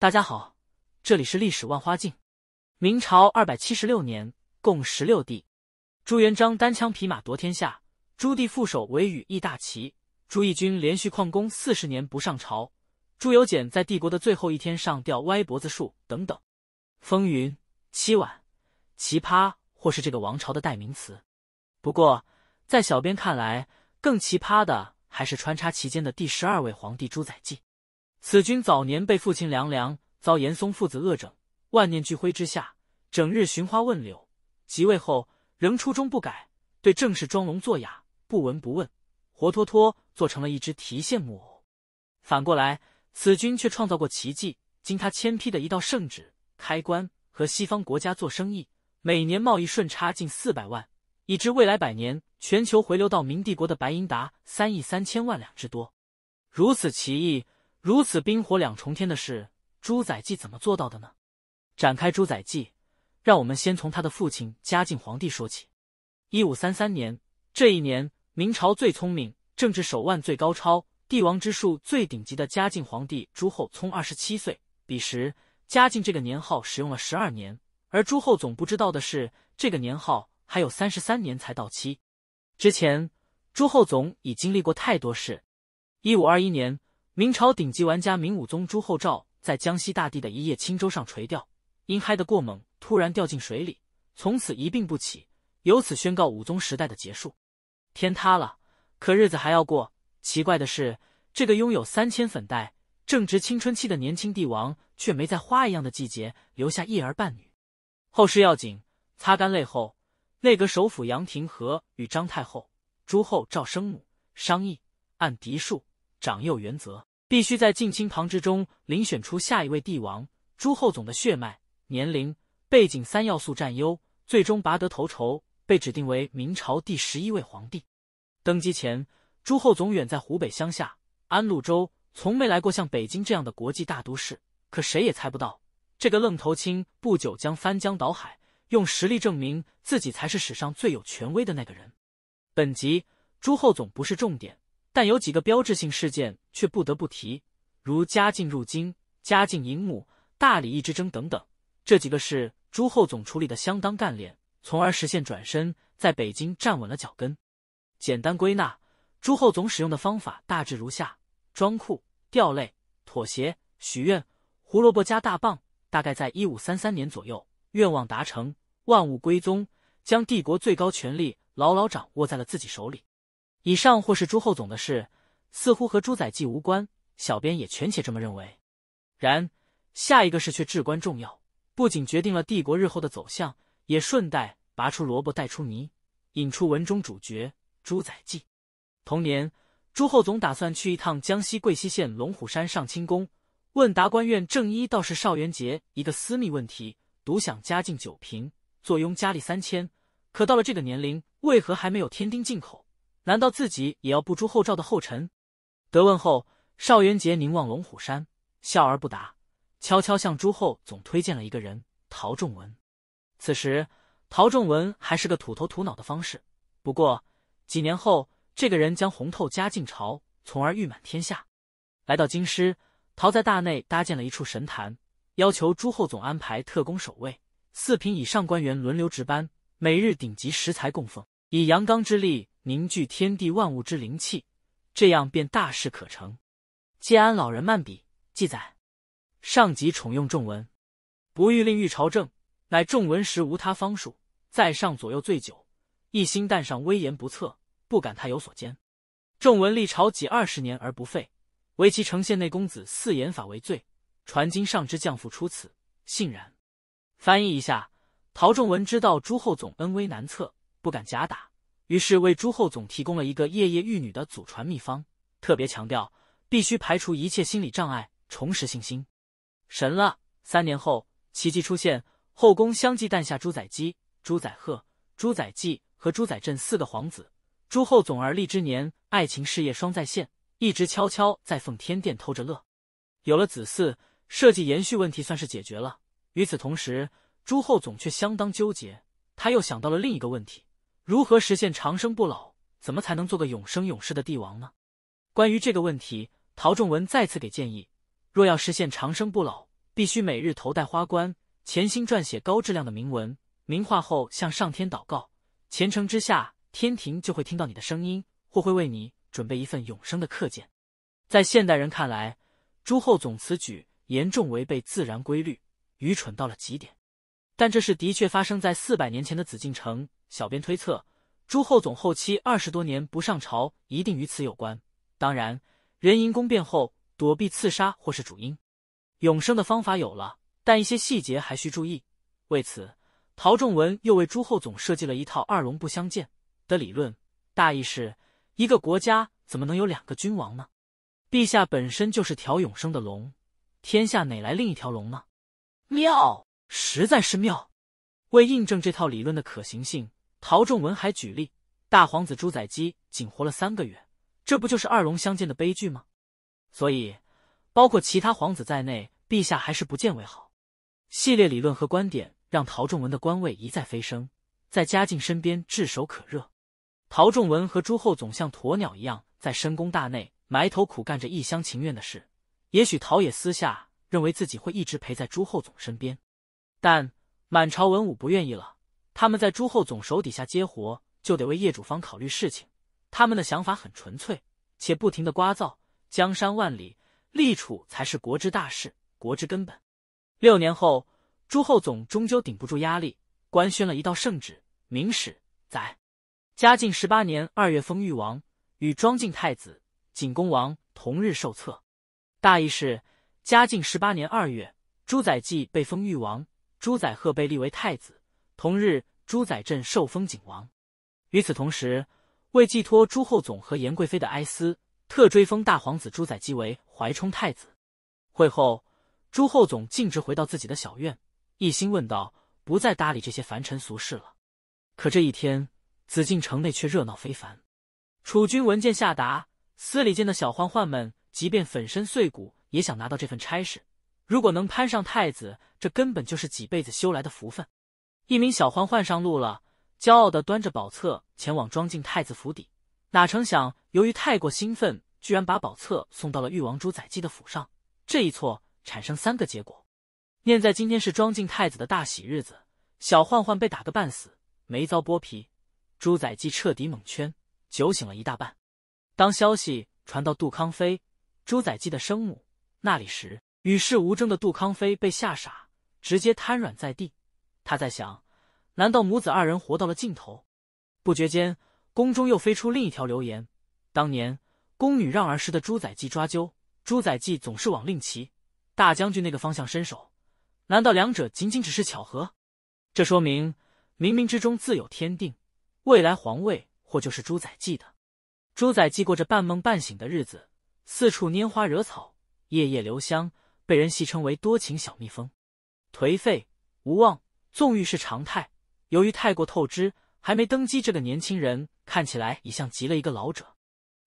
大家好，这里是历史万花镜。明朝二百七十六年，共十六帝。朱元璋单枪匹马夺天下，朱棣副手为羽翼大旗，朱翊钧连续旷工四十年不上朝，朱由检在帝国的最后一天上吊歪脖子树，等等，风云凄婉，奇葩或是这个王朝的代名词。不过，在小编看来，更奇葩的还是穿插其间的第十二位皇帝朱载基。此君早年被父亲凉凉，遭严嵩父子恶整，万念俱灰之下，整日寻花问柳。即位后仍初衷不改，对政事装聋作哑，不闻不问，活脱脱做成了一只提线木偶。反过来，此君却创造过奇迹。经他签批的一道圣旨，开关和西方国家做生意，每年贸易顺差近四百万，以致未来百年全球回流到明帝国的白银达三亿三千万两之多。如此奇异。如此冰火两重天的事，朱载基怎么做到的呢？展开朱载基，让我们先从他的父亲嘉靖皇帝说起。一五三三年，这一年，明朝最聪明、政治手腕最高超、帝王之术最顶级的嘉靖皇帝朱厚熜二十七岁。彼时，嘉靖这个年号使用了十二年，而朱厚熜不知道的是，这个年号还有三十三年才到期。之前，朱厚熜已经经历过太多事。一五二一年。明朝顶级玩家明武宗朱厚照在江西大地的一叶轻舟上垂钓，因嗨得过猛，突然掉进水里，从此一病不起，由此宣告武宗时代的结束。天塌了，可日子还要过。奇怪的是，这个拥有三千粉黛、正值青春期的年轻帝王，却没在花一样的季节留下一儿半女。后事要紧，擦干泪后，内阁首辅杨廷和与张太后、朱厚照生母商议，按嫡庶长幼原则。必须在近亲旁支中遴选出下一位帝王。朱厚总的血脉、年龄、背景三要素占优，最终拔得头筹，被指定为明朝第十一位皇帝。登基前，朱厚总远在湖北乡下安陆州，从没来过像北京这样的国际大都市。可谁也猜不到，这个愣头青不久将翻江倒海，用实力证明自己才是史上最有权威的那个人。本集朱厚总不是重点。但有几个标志性事件却不得不提，如嘉靖入京、嘉靖迎母、大礼仪之争等等。这几个事，朱厚熜处理的相当干练，从而实现转身，在北京站稳了脚跟。简单归纳，朱厚熜使用的方法大致如下：装酷、掉泪、妥协、许愿、胡萝卜加大棒。大概在一五三三年左右，愿望达成，万物归宗，将帝国最高权力牢牢掌握在了自己手里。以上或是朱厚总的事，似乎和朱载基无关。小编也全且这么认为。然下一个事却至关重要，不仅决定了帝国日后的走向，也顺带拔出萝卜带出泥，引出文中主角朱载基。同年，朱厚总打算去一趟江西贵溪县龙虎山上清宫，问达官院正一道士邵元节一个私密问题：独享家境九平，坐拥家丽三千，可到了这个年龄，为何还没有天丁进口？难道自己也要步朱厚照的后尘？得问后，邵元杰凝望龙虎山，笑而不答，悄悄向朱厚总推荐了一个人——陶仲文。此时，陶仲文还是个土头土脑的方式。不过几年后，这个人将红透嘉靖朝，从而誉满天下。来到京师，陶在大内搭建了一处神坛，要求朱厚总安排特工守卫，四品以上官员轮流值班，每日顶级食材供奉，以阳刚之力。凝聚天地万物之灵气，这样便大事可成。建安老人漫笔记载，上集重用仲文，不欲令遇朝政，乃仲文时无他方术，在上左右醉酒，一心但上威严不测，不敢他有所间。仲文历朝几二十年而不废，唯其呈献内公子四言法为罪，传今上之将父出此，信然。翻译一下，陶仲文知道朱厚总恩威难测，不敢假打。于是为朱厚总提供了一个夜夜玉女的祖传秘方，特别强调必须排除一切心理障碍，重拾信心。神了！三年后奇迹出现，后宫相继诞下朱载基、朱载赫、朱载绩和朱载镇四个皇子。朱厚总而立之年，爱情事业双在线，一直悄悄在奉天殿偷着乐。有了子嗣，社稷延续问题算是解决了。与此同时，朱厚总却相当纠结，他又想到了另一个问题。如何实现长生不老？怎么才能做个永生永世的帝王呢？关于这个问题，陶仲文再次给建议：若要实现长生不老，必须每日头戴花冠，潜心撰写高质量的铭文、名画后向上天祷告，虔诚之下，天庭就会听到你的声音，或会为你准备一份永生的课件。在现代人看来，朱厚总此举严重违背自然规律，愚蠢到了极点。但这是的确发生在四百年前的紫禁城。小编推测，朱厚总后期二十多年不上朝，一定与此有关。当然，人因宫变后躲避刺杀或是主因。永生的方法有了，但一些细节还需注意。为此，陶仲文又为朱厚总设计了一套“二龙不相见”的理论，大意是一个国家怎么能有两个君王呢？陛下本身就是条永生的龙，天下哪来另一条龙呢？妙。实在是妙。为印证这套理论的可行性，陶仲文还举例：大皇子朱载基仅活了三个月，这不就是二龙相见的悲剧吗？所以，包括其他皇子在内，陛下还是不见为好。系列理论和观点让陶仲文的官位一再飞升，在嘉靖身边炙手可热。陶仲文和朱厚总像鸵鸟一样，在深宫大内埋头苦干着一厢情愿的事。也许陶冶私下认为自己会一直陪在朱厚总身边。但满朝文武不愿意了，他们在朱厚总手底下接活，就得为业主方考虑事情。他们的想法很纯粹，且不停的聒噪。江山万里，立储才是国之大事，国之根本。六年后，朱厚总终究顶不住压力，官宣了一道圣旨。明史载，嘉靖十八年二月封裕王，与庄敬太子、景恭王同日受册。大意是：嘉靖十八年二月，朱载基被封裕王。朱载赫被立为太子，同日，朱载镇受封景王。与此同时，为寄托朱厚总和严贵妃的哀思，特追封大皇子朱载基为怀冲太子。会后，朱厚总径直回到自己的小院，一心问道，不再搭理这些凡尘俗事了。可这一天，紫禁城内却热闹非凡。储君文件下达，司礼监的小宦宦们即便粉身碎骨，也想拿到这份差事。如果能攀上太子，这根本就是几辈子修来的福分。一名小宦宦上路了，骄傲地端着宝册前往庄敬太子府邸，哪成想，由于太过兴奋，居然把宝册送到了誉王朱载基的府上。这一错产生三个结果：念在今天是庄敬太子的大喜日子，小宦宦被打个半死，没遭剥皮；朱载基彻底蒙圈，酒醒了一大半。当消息传到杜康妃、朱载基的生母那里时，与世无争的杜康妃被吓傻，直接瘫软在地。他在想：难道母子二人活到了尽头？不觉间，宫中又飞出另一条流言：当年宫女让儿时的朱载基抓阄，朱载基总是往令旗大将军那个方向伸手。难道两者仅仅只是巧合？这说明冥冥之中自有天定，未来皇位或就是朱载基的。朱载基过着半梦半醒的日子，四处拈花惹草，夜夜留香。被人戏称为“多情小蜜蜂”，颓废无望、纵欲是常态。由于太过透支，还没登基，这个年轻人看起来已像极了一个老者。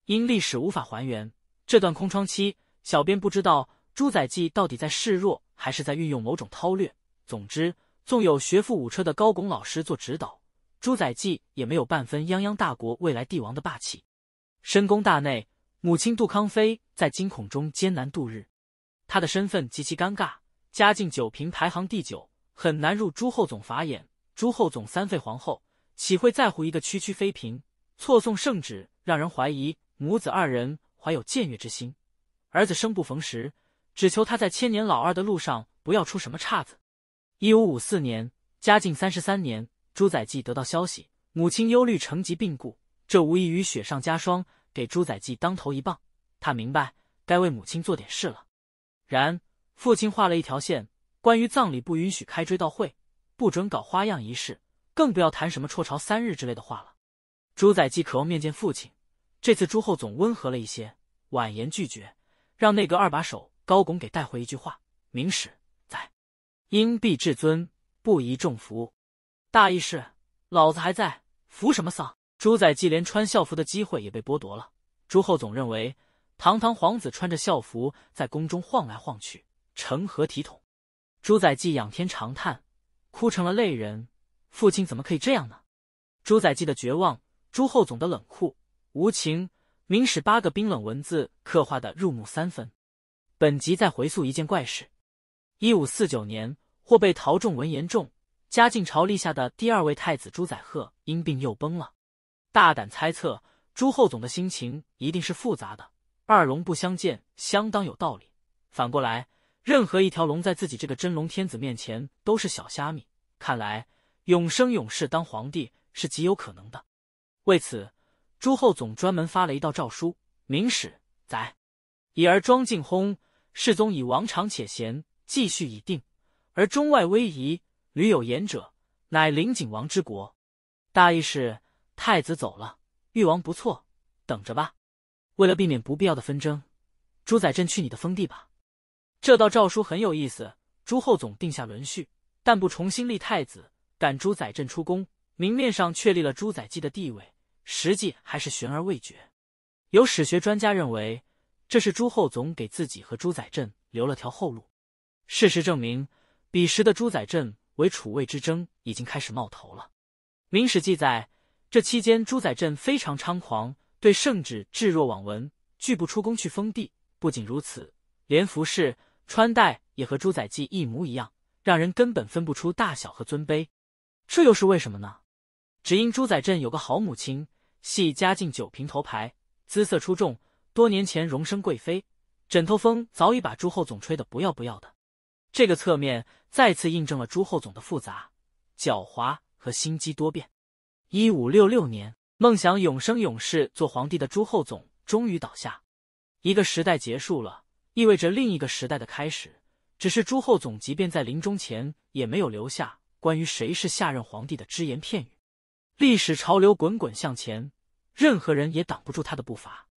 因历史无法还原这段空窗期，小编不知道朱载基到底在示弱，还是在运用某种韬略。总之，纵有学富五车的高拱老师做指导，朱载基也没有半分泱泱大国未来帝王的霸气。深宫大内，母亲杜康妃在惊恐中艰难度日。他的身份极其尴尬，嘉靖九嫔排行第九，很难入朱厚总法眼。朱厚总三废皇后，岂会在乎一个区区妃嫔？错送圣旨，让人怀疑母子二人怀有僭越之心。儿子生不逢时，只求他在千年老二的路上不要出什么岔子。一五五四年，嘉靖三十三年，朱载基得到消息，母亲忧虑成疾病故，这无异于雪上加霜，给朱载基当头一棒。他明白，该为母亲做点事了。然，父亲画了一条线，关于葬礼不允许开追悼会，不准搞花样仪式，更不要谈什么辍朝三日之类的话了。朱载基渴望面见父亲，这次朱厚总温和了一些，婉言拒绝，让内阁二把手高拱给带回一句话：明史在，因必至尊，不宜重服。大意是老子还在，服什么丧？朱载基连穿校服的机会也被剥夺了。朱厚总认为。堂堂皇子穿着校服在宫中晃来晃去，成何体统？朱载基仰天长叹，哭成了泪人。父亲怎么可以这样呢？朱载基的绝望，朱厚总的冷酷无情，明史八个冰冷文字刻画的入木三分。本集再回溯一件怪事：一五四九年，或被陶仲文言中，嘉靖朝立下的第二位太子朱载赫因病又崩了。大胆猜测，朱厚总的心情一定是复杂的。二龙不相见，相当有道理。反过来，任何一条龙在自己这个真龙天子面前都是小虾米。看来永生永世当皇帝是极有可能的。为此，朱厚总专门发了一道诏书，《明史》载：“已而庄敬薨，世宗以王长且贤，继续已定，而中外威仪，屡有言者，乃临景王之国。”大意是，太子走了，誉王不错，等着吧。为了避免不必要的纷争，朱载镇去你的封地吧。这道诏书很有意思，朱厚总定下轮序，但不重新立太子，赶朱载镇出宫，明面上确立了朱载基的地位，实际还是悬而未决。有史学专家认为，这是朱厚总给自己和朱载镇留了条后路。事实证明，彼时的朱载镇为楚魏之争已经开始冒头了。明史记载，这期间朱载镇非常猖狂。对圣旨置若罔闻，拒不出宫去封地。不仅如此，连服饰穿戴也和朱载基一模一样，让人根本分不出大小和尊卑。这又是为什么呢？只因朱载震有个好母亲，系嘉靖九嫔头牌，姿色出众，多年前荣升贵妃，枕头风早已把朱厚总吹得不要不要的。这个侧面再次印证了朱厚总的复杂、狡猾和心机多变。一五六六年。梦想永生永世做皇帝的朱厚总终于倒下，一个时代结束了，意味着另一个时代的开始。只是朱厚总即便在临终前也没有留下关于谁是下任皇帝的只言片语。历史潮流滚滚向前，任何人也挡不住他的步伐。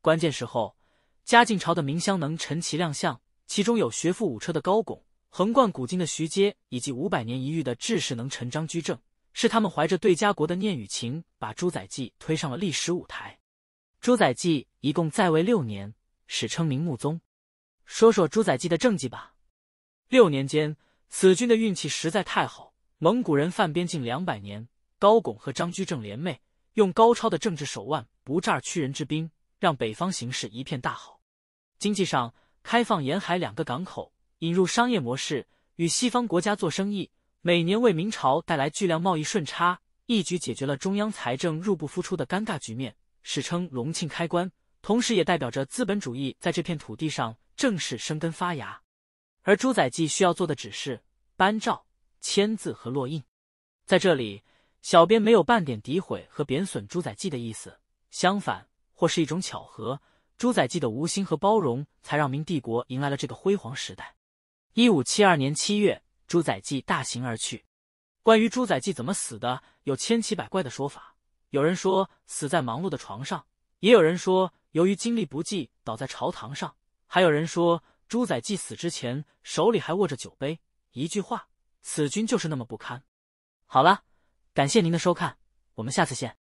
关键时候，嘉靖朝的名相能陈其亮相，其中有学富五车的高拱，横贯古今的徐阶，以及五百年一遇的治世能臣张居正。是他们怀着对家国的念与情，把朱载基推上了历史舞台。朱载基一共在位六年，史称明穆宗。说说朱载基的政绩吧。六年间，此君的运气实在太好。蒙古人犯边境两百年，高拱和张居正联袂，用高超的政治手腕，不战而屈人之兵，让北方形势一片大好。经济上，开放沿海两个港口，引入商业模式，与西方国家做生意。每年为明朝带来巨量贸易顺差，一举解决了中央财政入不敷出的尴尬局面，史称“隆庆开关”。同时，也代表着资本主义在这片土地上正式生根发芽。而朱载基需要做的只是颁诏、签字和落印。在这里，小编没有半点诋毁和贬损朱载基的意思，相反，或是一种巧合，朱载基的无心和包容，才让明帝国迎来了这个辉煌时代。一五七二年七月。朱载基大行而去。关于朱载基怎么死的，有千奇百怪的说法。有人说死在忙碌的床上，也有人说由于精力不济倒在朝堂上，还有人说朱载基死之前手里还握着酒杯。一句话，此君就是那么不堪。好了，感谢您的收看，我们下次见。